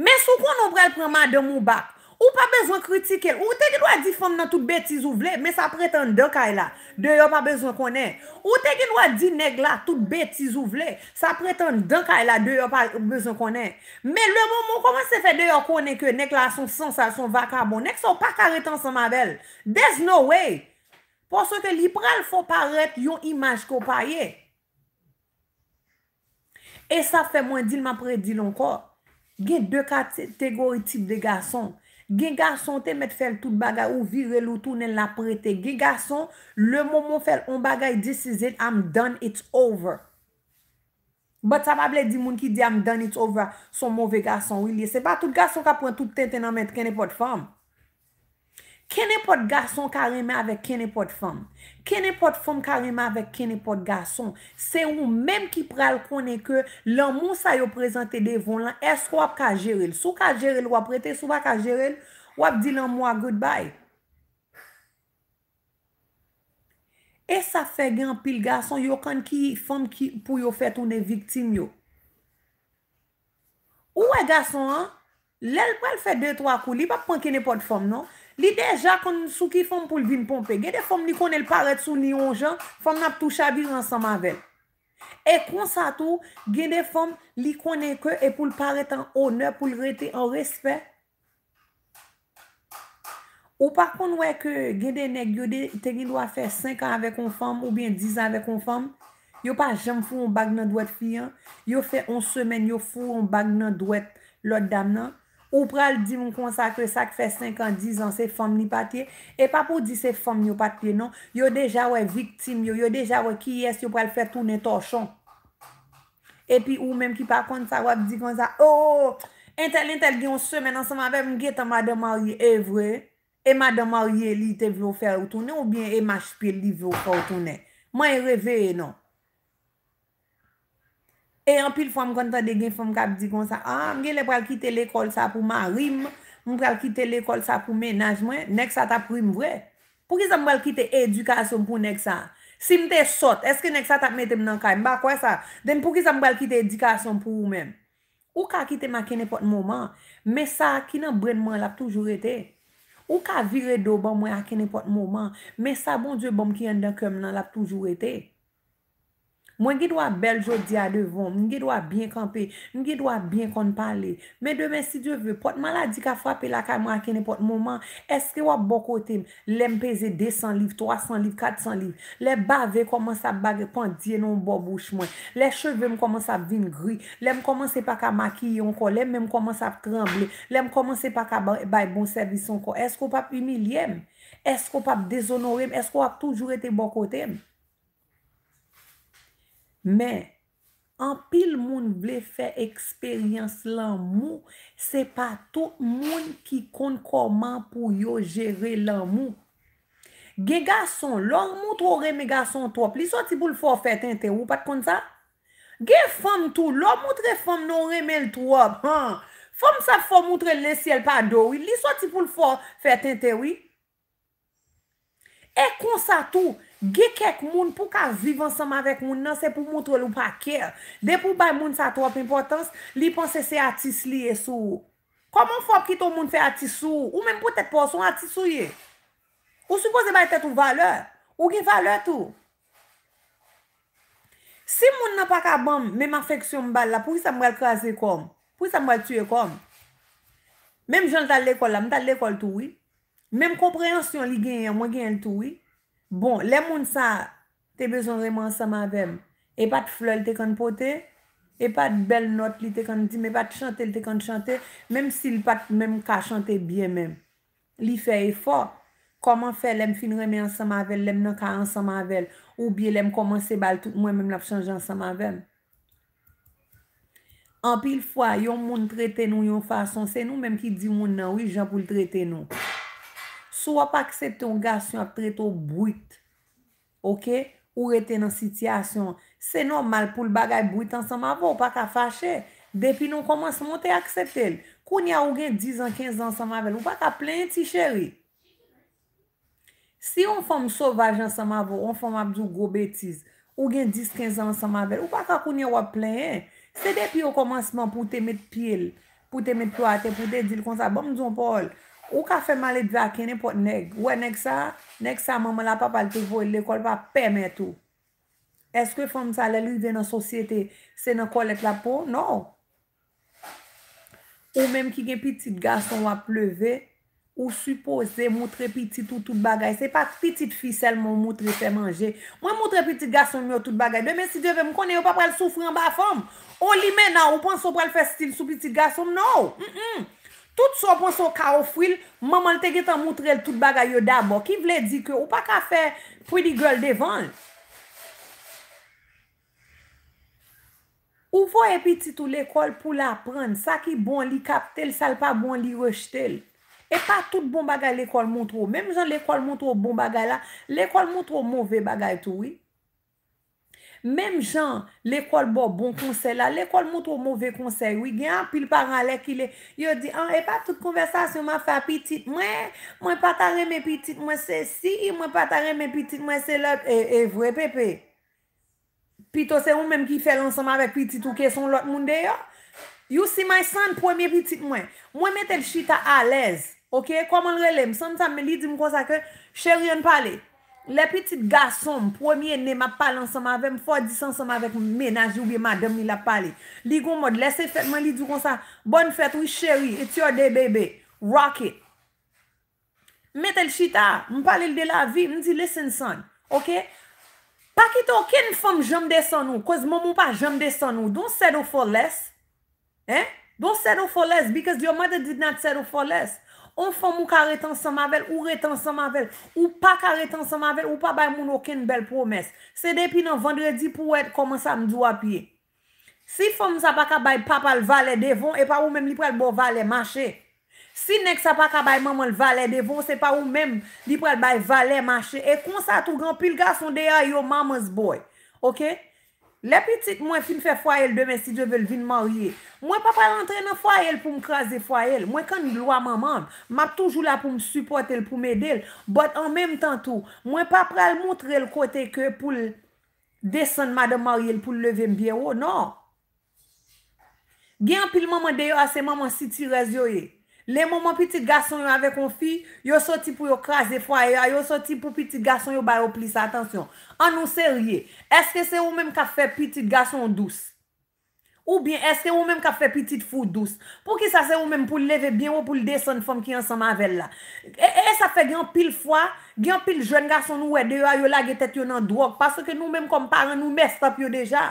Men sou kon nou prel preman de mou bak. Ou pa bezon kritike. Ou teke nou a di fom nan tout beti zou vle. Men sa preten dekay la. Deyo pa bezon konen. Ou teke nou a di neg la tout beti zou vle. Sa preten dekay la deyo pa bezon konen. Men le moun moun koman se fe deyo konen ke neg la son sensasyon vakabo. Neg so pa karetan sa ma bel. There's no way. Ponso ke liberal fò paret yon imaj ko paye. E sa fe moun dil ma predil anko. gen de kat te gori tip de garson. Gen garson te met fel tout bagay ou virel ou tounen la prete. Gen garson, le momo fel on bagay, this is it, I'm done, it's over. But sa pa ble di moun ki di, I'm done, it's over, son move garson wili. Se pa tout garson ka pren tout ten tenan met, kene pot fom. Kene pot gason ka reme avek kene pot fom? Kene pot fom ka reme avek kene pot gason? Se ou menm ki pral konen ke lan moun sa yo prezante de von lan, esk wap ka jerel? Sou ka jerel wap rete, sou wap ka jerel, wap di lan moun a good bye? E sa fe gen pil gason yo kan ki fom pou yo fet ou ne viktim yo? Ou e gason an? Lel kwen fe de tro akou li, pap pon kene pot fom non? Li deja kon sou ki fom pou l bin pompe. Gede fom li konel paret sou ni onjan, fom nap tou chabil ansanman vel. E konsa tou, gede fom li konen ke e pou l paret an onan, pou l rete an respe. Ou pakon we ke gede nek yo de tegin do a fe 5 an ave kon fom ou bien 10 an ave kon fom. Yo pa jem fou an bag nan dwet fiyan. Yo fe 11 semen yo fou an bag nan dwet lot dam nan. Ou pral di moun konsakre sak fe 5 an, 10 an, se fom ni patye. E pa pou di se fom yo patye non, yo deja wè viktim yo, yo deja wè kiyes yo pral fè toune tochon. E pi ou menm ki pa kont sa wap di konsa, ooo, oh, entel entel diyon semen an seman wè mwen geta mada marye evre, e mada marye li te vè ou fè ou toune ou byen e majpil li vè ou fè ou toune. Mwen revè e non. E an pil fwa m kontan de gen fwa m kap di kon sa, a, ah, m gen le pral kite l ekol sa pou ma rim, m pral kite l ekol sa pou menajmen, nek sa tap rim vre. Pou ki sa m pral kite edukasyon pou nek sa? Si m te sot, eske nek sa tap metem nan kay, m ba kwa sa? Den pou ki sa m pral kite edukasyon pou ou men? Ou ka kite ma kenepot mouman, me sa ki nan brenman la pou toujou rete? Ou ka vire do ban mwen a kenepot mouman, me sa bon djou ban m ki yon dan kèm nan la pou toujou rete? Mwen ge dwa bel jodi a devon, mwen ge dwa byen kampe, mwen ge dwa byen konpale. Men demen si je ve, pot maladi ka frape la ka mwen akene pot mouman, eske wap bokote mwen? Lèm peze 200 liv, 300 liv, 400 liv, lèm bave komanse ap bagè pandye non bo bouche mwen, lèm cheve mwen komanse ap vin gri, lèm komanse pa ka maki yonko, lèm mwen komanse ap kremble, lèm komanse pa ka bay bon servisonko. Esko wap humilièm? Esko wap dezonorèm? Esko wap toujou ete bokote mwen? Men, an pil moun ble fe eksperyans lan moun, se pa tou moun ki kon koman pou yo jere lan moun. Ge gason, lor moutre reme gason twop, li so ti pou l fo fe tente ou pat kon sa? Ge fom tou, lor moutre fom nou reme l twop, fom sa fom moutre l esyel pa do, li so ti pou l fo fe tente ou? E kon sa tou? Ge kek moun pou ka vive ansam avek moun nan, se pou moutre lou pa kèr. De pou bay moun sa trop impotans, li pon se se atis li e sou. Koman fòp ki tou moun fe atis sou, ou men pote pò son atis sou ye? Ou suppose bay te tou valeur? Ou ki valeur tou? Si moun nan pa ka bom, men manfeksyon mba la, pou se mwen kaze kom? Pou se mwen tue kom? Menm joun tal lekol la, mwen tal lekol tou yi. Menm kompreyansyon li gen yon, mwen gen yon tou yi. Bon, le moun sa te bezon reme ansama vem, e pat flel te kan pote, e pat bel not li te kan di, me pat chante li te kan chante, mem si li pat mem ka chante bie mem. Li fe e fa, koman fe lem fin reme ansama vem, lem nan ka ansama vem, ou bie lem koman se bal touk mwen mem laf chanje ansama vem. Anpil fwa, yon moun trete nou yon fason, se nou mem ki di moun nan, oui jan pou le trete nou. sou wap aksepte ou gasyon ap treto bruit. Ok? Ou rete nan sityasyon. Se normal pou l bagay bruit ansama vo, ou pak a fache. Depi nou komansemon te akseptel. Koun ya ou gen 10 an, 15 an ansama vel, ou pak a plen ti cheri. Si ou fom sovaj ansama vo, ou fom abdou go betiz, ou gen 10, 15 an ansama vel, ou pak a koun ya wap plen. Se depi ou komanseman pou te met piel, pou te met toate, pou te dil konsa, bom zon pol. Ou ka fe male dva ki ne pot neg? Ou e neg sa? Neg sa maman la papal te vo, le kol va pèmè tou. Eske fòm sa lè lù de nan sosyete, se nan kol et la pou? Nou. Ou mèm ki gen piti gason wap pleve, ou supose de moutre piti tout tout bagay, se pa piti fisel moun moutre fè manje. Mwen moutre piti gason mè ou tout bagay, be mè si devè m konè yo papal soufri an ba fòm. Ou li mè nan, ou panso pral fè stil sou piti gason nou. Mh mh. Tout so pon so ka ofwil, maman te get an moutre l tout bagay yo dabo. Ki vle di ke ou pa ka fe pretty girl devan. Ou fo epiti tou l ekol pou la pren, sa ki bon li kapte l, sa l pa bon li rejte l. E pa tout bon bagay l ekol moutro. Mem jan l ekol moutro bon bagay la, l ekol moutro mouvè bagay touwi. Mem jan, l'ekol bo bon konsey la, l'ekol mou tro mouve konsey, wigan, pi l'parale ki le, yo di, an, ah, e pa tout konversasyon ma fa pitit, mwen, mwen patare me pitit, mwen se si, mwen patare me pitit, mwen se lop, e, e, vwe pepe. Pi to se ou menm ki fel ansama ve pitit ou ke son lot moun de yo? You si may san, pwemye pitit mwen, mwen metel chita alez, ok, koman relem, samta me lidim konsa ke, chè riyon paley. Le petit garsom, premier ne ma pal ansoma ave, m fwa dis ansoma ave, m mena jougi ma demi la pali. Li gwo mod, lese fetman li djou konsa, bon fet, wish cheri, it's your day bebe, rock it. Mete l chita, m pale l de la vi, m di listen son, ok? Pakito, ken fom jom de son ou, koz momo pa jom de son ou, don't settle for less. Don't settle for less, because your mother did not settle for less. Ou fòm ou ka reten semavel, ou reten semavel, ou pa ka reten semavel, ou pa bay moun oken bel promes. Se depi nan vendredi pou et, koman sa mdjwa piye. Si fòm sa pa ka bay papa l valè devon, e pa ou menm li prel bo valè mache. Si nek sa pa ka bay maman l valè devon, se pa ou menm li prel bay valè mache. E kon sa tou gran, pi l ga son deya yo mamans boy. Ok? La pitit mwen fin fe fwa el demen si je vel vin mwarye. Mwen pa pral antrena fwa el pou mkras de fwa el. Mwen kan yi lwa maman, map toujou la pou msupote el pou mwede el. Bot an menm tan tou, mwen pa pral mwotre el kote ke pou l desen mwada mwarye l pou l leve mbyen o. Non. Gen pil mwaman deyo ase mwaman si ti razyo e. Eh. Le moun moun pitit gason yo ave kon fi, yo soti pou yo kras de fwa, yo soti pou pitit gason yo bayo plisa, atensyon. An nou se rye, eske se ou mèm ka fe pitit gason dous? Ou bien, eske ou mèm ka fe pitit fou dous? Pou ki sa se ou mèm pou leve bien ou pou le desen fom ki ansan mavel la? E sa fe gyan pil fwa, gyan pil jwen gason nou e de yo a yo la getet yo nan dwok, paske nou mèm kom paran nou mestap yo deja.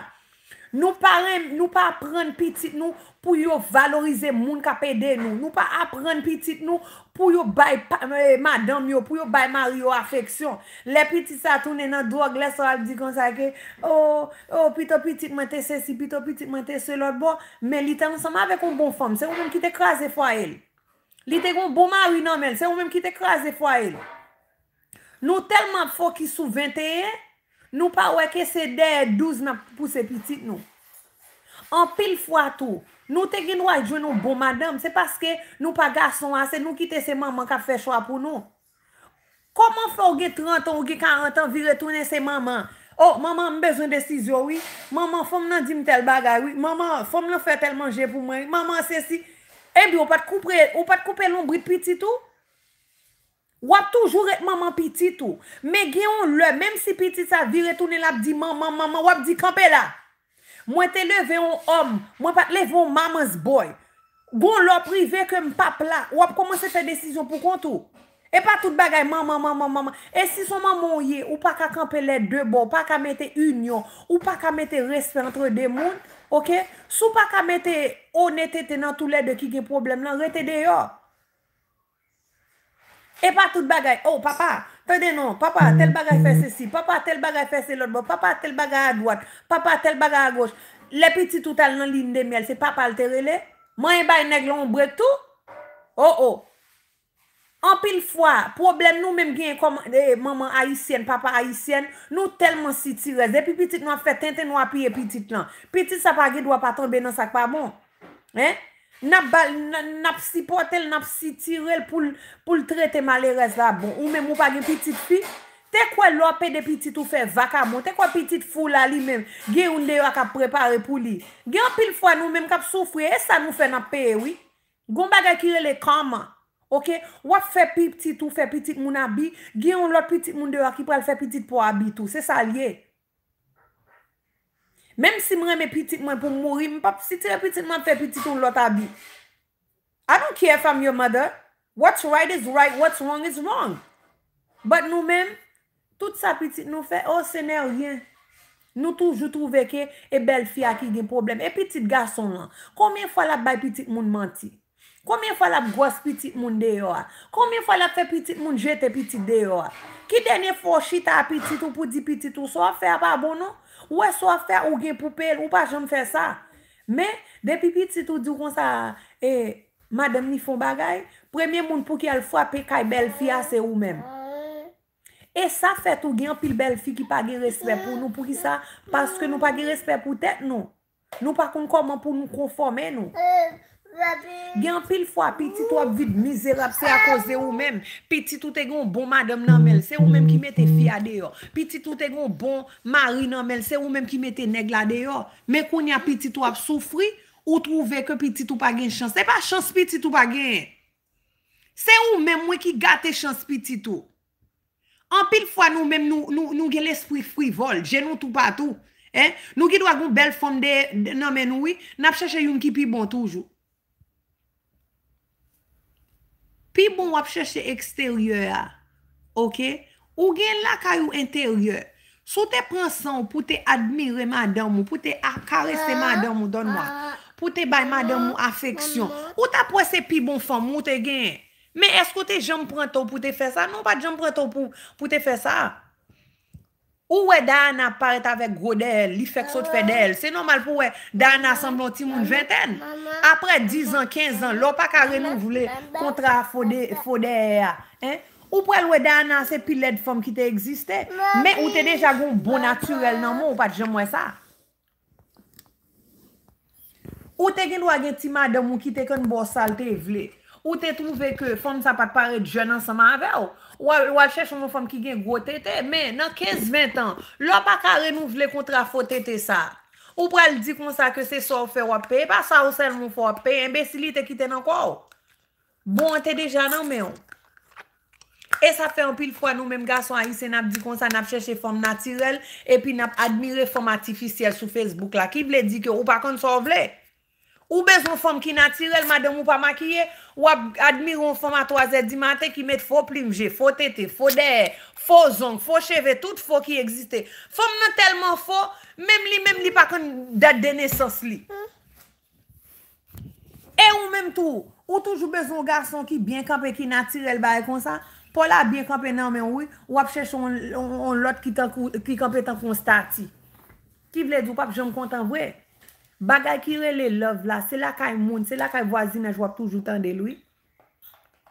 Nou parem, nou pa apren pitit nou pou yo valorize moun ka pede nou. Nou pa apren pitit nou pou yo bay euh, madam yo, pou yo bay mar yo afeksyon. Le pitit sa tounen nan drog, leso ap di kon sa ke, o, oh, o, oh, pitit, pitit, mwen te se si, pitit, pitit, mwen te se lor bo, men li te anseman avek ou bon fom, se ou men ki te kras de fwa el. Li te goun bon mar yon anmel, se ou men ki te kras de fwa el. Nou telman fok ki sou 21, Nou pa wè ke sè dè douz mè pou sè pitit nou. An pil fwa tou. Nou te gin wè joun nou bou madame. Se paske nou pa gason asè, nou kite sè maman ka fè chwa pou nou. Koman fò ou gè 30 ou gè 40 an vi retounen sè maman? Oh, maman mbezoun de si zyo, oui. Maman fò mè nan dim tel bagay, oui. Maman fò mè nan fè tel manje pou mwen. Maman se si, ebi ou pat koupè lombri pitit ou? Wap toujou ret maman pitit ou. Me gen yon lè, mèm si pitit sa vire, toune lè ap di maman, maman, maman, wap di kampe la. Mwen te leve yon om, mwen pa leve yon maman zboi. Gon lò prive ke mpap la, wap koman se te desisyon pou kontou. E pa tout bagay, maman, maman, maman, maman. E si son maman ou ye, ou pa ka kampe lè debò, ou pa ka mette union, ou pa ka mette respe entre demoun, ok, sou pa ka mette honetete nan tou lè de ki gen problem lan, rete de yon. E pa tout bagay, oh papa, te denon, papa tel bagay fese si, papa tel bagay fese lot bo, papa tel bagay a dwat, papa tel bagay a goch. Le piti tout al nan lin de miel, se papa al terele, man y bay neg lon brek tou, oh oh. An pil fwa, problem nou menm gen kom, e, eh, maman haisyen, papa haisyen, nou telman si tirez, e pi piti nou a fete, ten ten nou api e piti lan. Piti sa pa ge dwa paton be nan sakpa bon, e? Napsi po atel, napsi tirel pou l trete male reza bon. Ou men mou pa gen pitit fi, te kwa lor pe de pitit ou fe vakamo, bon. te kwa pitit fula li men, gen yon dewa kap prepare pou li. Gen apil fwa nou men kap soufwe, e sa nou fe nap pe ewi. Gon baga kire le kama, ok, wap fe pi pitit ou fe pitit moun abi, gen yon lot pitit moun dewa ki pral fe pitit pou abi tou, se sa li e. Mem si mre me pitit mwen pou mwori, si te pitit mwen fe pitit ou lota bi. I don't care if I'm your mother. What's right is right, what's wrong is wrong. But nou men, tout sa pitit nou fe, oh se ne rien. Nou toujou trouve ke, e bel fia ki gen problem. E pitit gason lan, komey falap bay pitit moun manti? Komey falap gwas pitit moun deyo a? Komey falap fe pitit moun jete pitit deyo a? Ki dene fò chita pitit ou poudi pitit ou so a fe apabon nou? Ou e so a fè ou gen pou pel ou pa jom fè sa. Men, de pipit si tou di kon sa madem ni fon bagay, premye moun pou ki al fwa pe kaj bel fi ase ou men. E sa fèt ou gen pil bel fi ki pa gen respè pou nou pou ki sa, paske nou pa gen respè pou tèt non. nou. Nou pa kon koman pou nou konforme nou. Gen pil fwa piti tou ap vide mizerap se a koze ou men Piti tou te gen bon madam nan men Se ou men ki mette fya deyo Piti tou te gen bon mari nan men Se ou men ki mette negla deyo Men koun ya piti tou ap soufri Ou trouve ke piti tou pa gen chans Se pa chans piti tou pa gen Se ou men mwen ki gate chans piti tou En pil fwa nou men nou gen l'espri frivol Gen nou tou patou eh? Nou gen nou agon bel fom de nan men ou Nap chache yon ki pi bon toujou Pi bon wap chèche ekstèryè a, ok? Ou gen lakay ou entèryè? Sou te pransan pou te admire ma adèmou, pou te akarese ma adèmou, don wak? Pou te bay ma adèmou afèksyon? Ou ta prese pi bon fòm ou te gen? Men esko te jèm prantò pou te fè sa? Non pa jèm prantò pou te fè sa? Ou wè Diana paret avèk grodèl, li fèk sot fèdèl, se nomal pou wè Diana asamblou ti moun vènten. Apre 10 an, 15 an, lò pa kare nou vle kontra fode aya. Ou prel wè Diana se pilèd fòm ki te egziste, mè ou te dejagoun bon naturel nan moun ou pat jèm wè sa. Ou te gen dwa gen tima domou ki te kon bò salte vle, ou te trouve ke fòm sa pat paret jèn ansama avèw. Ou al chèche moun fòm ki gen gwo tete, men nan 15-20 an, lò pa kare nou vle kontra fò tete sa. Ou pral di kon sa ke se sor fè wap pe, pa sa ou sel moun fò wap pe, embesili te kite nan kò. Bon, te deja nan men. E sa fè an pil fwa nou menm gason a yise nap di kon sa nap chèche fòm natirel, epi nap admire fòm atifisyel sou Facebook la, ki vle di ke ou pa kon sor vle. Ou bezon fòm ki natirel madèm ou pa makiye, wap admiron fòm a toazè di matè ki met fò plimje, fò tète, fò dè, fò zonk, fò cheve, tout fò ki egzite. Fòm nan telman fò, mèm li mèm li pa kon dat dene sos li. E ou mèm tou, ou toujou bezon garson ki byen kapè ki natirel baye kon sa, pou la byen kapè nan men wè, wap chèchon lòt ki kapè tan kon stati. Ki vle djou pap, jèm kontan wè. Bagay ki rele love la, se la ka y moun, se la ka y wazina, jwa poujou tan de lwi.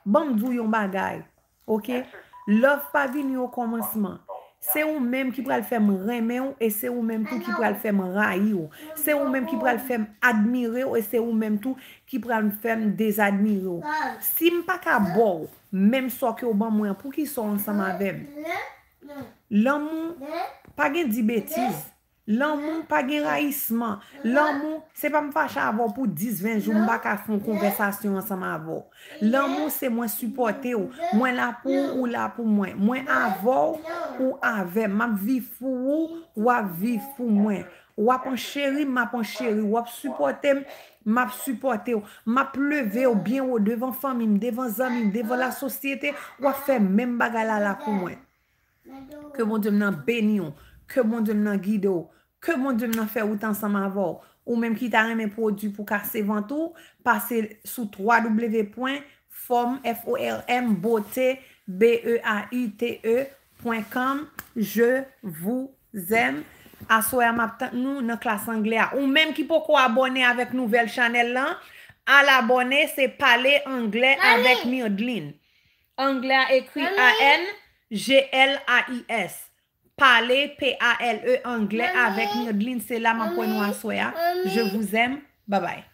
Ban mdou yon bagay, ok? Love pa vin yo konvanseman. Se ou menm ki pral fem reme ou, e se ou menm tou ki pral fem rayi ou. Se ou menm ki pral fem admire ou, e se ou menm tou ki pral fem desadmire ou. Sim pa ka bo ou, menm soke ou ban mwen, pou ki son nsa mavem? Lan mou, pa gen di betis. Lanmou pa gen rayisman, lanmou se pa m fache avou pou 10-20 jou m baka fon konversasyon ansan ma avou. Lanmou se mwen supporte ou, mwen la pou ou la pou mwen. Mwen avou ou ave, m ap viv pou ou, wap viv pou mwen. Wap an cheri, m ap an cheri, wap supporte m, m ap supporte ou. M ap leve ou, bien ou, devan famin, devan zamin, devan la sosyete, wap fe m men bagala la pou mwen. Ke bon jem nan beni ou. ke bon jom nan guide oh. ou, ke bon jom nan fè ou tan san ma vò, ou menm ki ta reme prodou pou kase vantou, pase sou 3 w.formformbeaite.com e Je vous aime. Aswa ya map tan nou nan klas Anglea. Ou menm ki poko abone avèk nouvel chanel lan, al abone se pale Anglea avèk Myodlin. Anglea ekwi A-N-G-L-A-I-S. pale, p-a-l-e, angle, avek, myodlin, selam, anponwa, soya, je vous em, babay.